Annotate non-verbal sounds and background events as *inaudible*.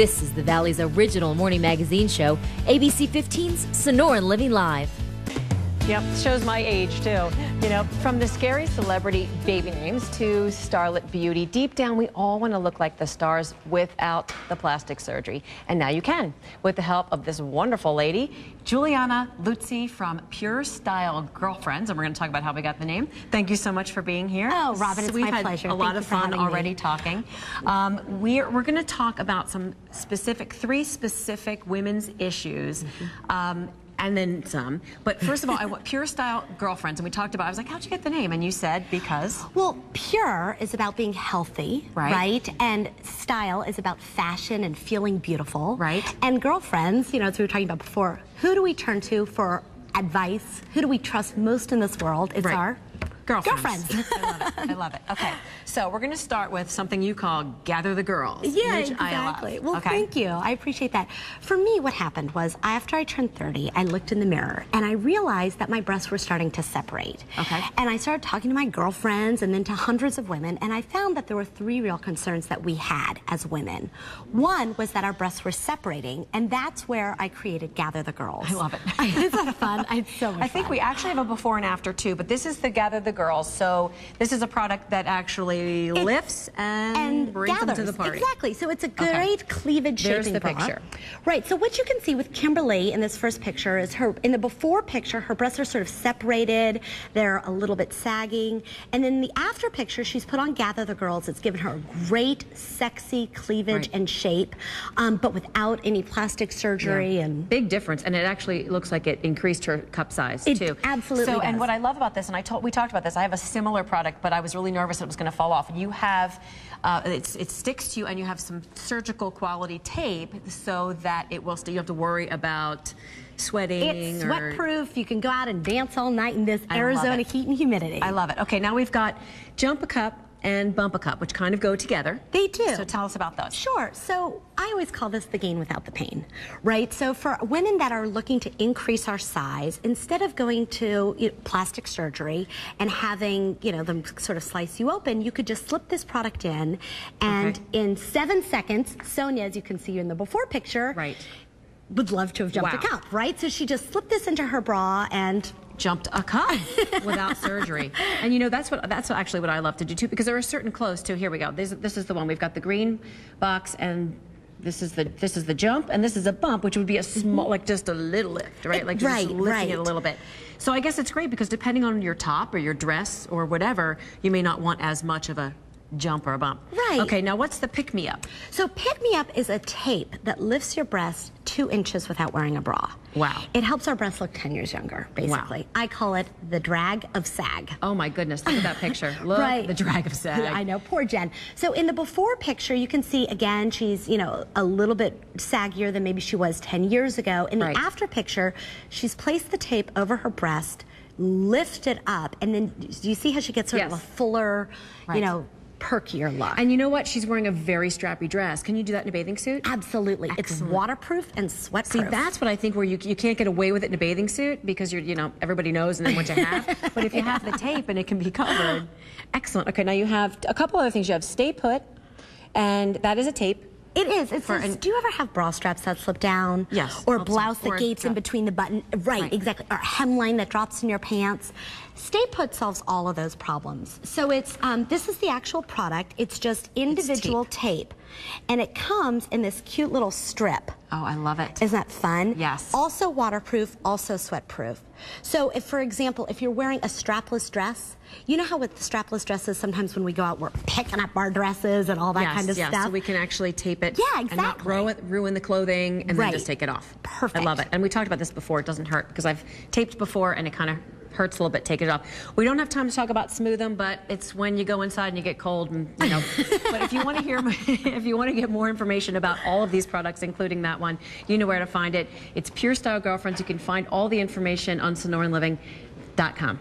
This is the Valley's original morning magazine show, ABC 15's Sonoran Living Live. Yep, shows my age too. You know, from the scary celebrity baby names to starlet beauty, deep down we all want to look like the stars without the plastic surgery. And now you can, with the help of this wonderful lady, Juliana Luzzi from Pure Style Girlfriends. And we're going to talk about how we got the name. Thank you so much for being here. Oh, Robin, it's We've my had pleasure. a lot of fun already me. talking. Um, we're we're going to talk about some specific, three specific women's issues. Mm -hmm. um, and then some. But first of all, I want Pure Style Girlfriends, and we talked about, I was like, how'd you get the name? And you said, because? Well, pure is about being healthy, right? right? And style is about fashion and feeling beautiful. Right. And girlfriends, you know, as we were talking about before, who do we turn to for advice? Who do we trust most in this world? It's right. our Girlfriends. Girlfriends. I love it. I love it. Okay. So we're going to start with something you call gather the girls. Yeah, exactly. Well, okay. thank you. I appreciate that. For me, what happened was after I turned 30, I looked in the mirror and I realized that my breasts were starting to separate. Okay. And I started talking to my girlfriends and then to hundreds of women, and I found that there were three real concerns that we had as women. One was that our breasts were separating, and that's where I created Gather the Girls. I love it. *laughs* Isn't that fun? It's so much I think we actually have a before and after too, but this is the Gather the girls. So this is a product that actually lifts and, and brings gathers. them to the party. Exactly. So it's a great okay. cleavage There's shaping the bra. picture. Right. So what you can see with Kimberly in this first picture is her in the before picture, her breasts are sort of separated. They're a little bit sagging. And then the after picture, she's put on Gather the Girls. It's given her a great, sexy cleavage right. and shape, um, but without any plastic surgery yeah. and big difference. And it actually looks like it increased her cup size it too. Absolutely. So, does. and what I love about this, and I told we talked about this this. I have a similar product, but I was really nervous it was going to fall off. And you have, uh, it sticks to you, and you have some surgical quality tape so that it will stay. You have to worry about sweating. It's sweat proof. Or... You can go out and dance all night in this Arizona heat and humidity. I love it. Okay, now we've got Jump a Cup and Bump a Cup, which kind of go together. They do. So tell us about those. Sure. So I always call this the gain without the pain, right? So for women that are looking to increase our size, instead of going to you know, plastic surgery and having, you know, them sort of slice you open, you could just slip this product in and okay. in seven seconds, Sonia, as you can see in the before picture, right. would love to have jumped wow. a cup, right? So she just slipped this into her bra and jumped a cup without *laughs* surgery. And you know, that's what that's actually what I love to do too, because there are certain clothes too. Here we go. This, this is the one. We've got the green box and this is the this is the jump and this is a bump, which would be a small, mm-hmm. like just a little lift, right? Like just right, lifting right. it a little bit. So I guess it's great because depending on your top or your dress or whatever, you may not want as much of a jump or a bump. Right. Okay, now what's the pick me up? So, pick me up is a tape that lifts your breast two inches without wearing a bra. Wow. It helps our breasts look 10 years younger, basically. Wow. I call it the drag of sag. Oh my goodness, look at that picture. *laughs* Look, right. the drag of sag. *laughs* I know, poor Jen. So in the before picture, you can see again, she's, you know, a little bit saggier than maybe she was 10 years ago. In right. the after picture, she's placed the tape over her breast, lift it up, and then do you see how she gets sort yes. of a fuller, right. you know, perkier look. And you know what? She's wearing a very strappy dress. Can you do that in a bathing suit? Absolutely. Excellent. It's waterproof and sweatproof. See, that's what I think where you, you can't get away with it in a bathing suit because you're, you know, everybody knows and then what you *laughs* have. but if you have the tape and it can be covered. Excellent. Okay, now you have a couple other things. You have Stay Put, and that is a tape. It is. It says, do you ever have bra straps that slip down? Yes. Or blouse that or in between the button? Right, right, exactly. Or a hemline that drops in your pants. Stay Put solves all of those problems. So it's, um, this is the actual product. It's just individual it's tape. tape. And it comes in this cute little strip. Oh, I love it. Isn't that fun? Yes. Also waterproof, also sweatproof. So if, for example, if you're wearing a strapless dress, you know how with the strapless dresses, sometimes when we go out, we're picking up our dresses and all that yes, kind of yes. stuff. So we can actually tape it. Yeah, exactly. And not ruin, ruin the clothing and right. then just take it off. Perfect. I love it. And we talked about this before. It doesn't hurt because I've taped before and it kind of hurts a little bit, take it off. We don't have time to talk about smooth them, but it's when you go inside and you get cold and, you know. *laughs* but if you want to hear, *laughs* if you want to get more information about all of these products, including that one, you know where to find it. It's Pure Style Girlfriends. You can find all the information on SonoranLiving.com.